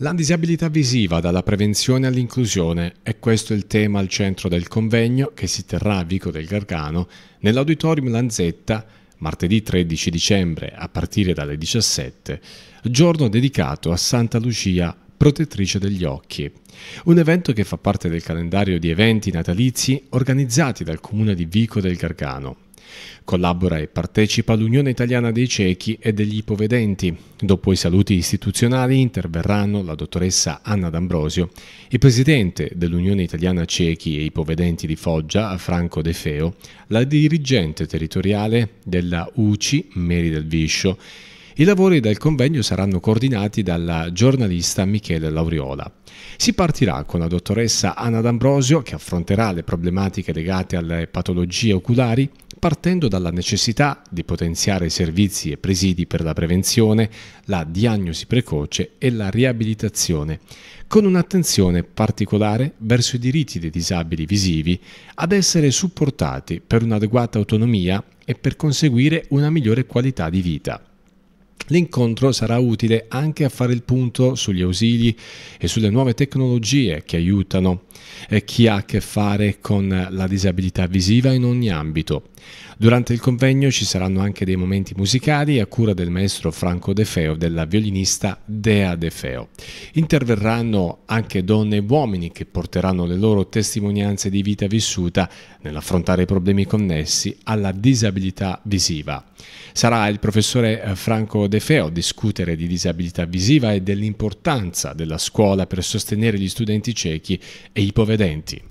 La disabilità visiva dalla prevenzione all'inclusione è questo il tema al centro del convegno che si terrà a Vico del Gargano nell'Auditorium Lanzetta martedì 13 dicembre a partire dalle 17, giorno dedicato a Santa Lucia protettrice degli occhi. Un evento che fa parte del calendario di eventi natalizi organizzati dal comune di Vico del Gargano Collabora e partecipa all'Unione Italiana dei Ciechi e degli Ipovedenti. Dopo i saluti istituzionali interverranno la dottoressa Anna D'Ambrosio, il presidente dell'Unione Italiana Ciechi e Ipovedenti di Foggia, Franco De Feo, la dirigente territoriale della UCI Meri del Viscio. I lavori del convegno saranno coordinati dalla giornalista Michele Lauriola. Si partirà con la dottoressa Anna D'Ambrosio che affronterà le problematiche legate alle patologie oculari partendo dalla necessità di potenziare servizi e presidi per la prevenzione, la diagnosi precoce e la riabilitazione, con un'attenzione particolare verso i diritti dei disabili visivi ad essere supportati per un'adeguata autonomia e per conseguire una migliore qualità di vita. L'incontro sarà utile anche a fare il punto sugli ausili e sulle nuove tecnologie che aiutano chi ha a che fare con la disabilità visiva in ogni ambito. Durante il convegno ci saranno anche dei momenti musicali a cura del maestro Franco De Feo e della violinista Dea De Feo. Interverranno anche donne e uomini che porteranno le loro testimonianze di vita vissuta nell'affrontare i problemi connessi alla disabilità visiva. Sarà il professore eh, Franco De Feo discutere di disabilità visiva e dell'importanza della scuola per sostenere gli studenti ciechi e ipovedenti.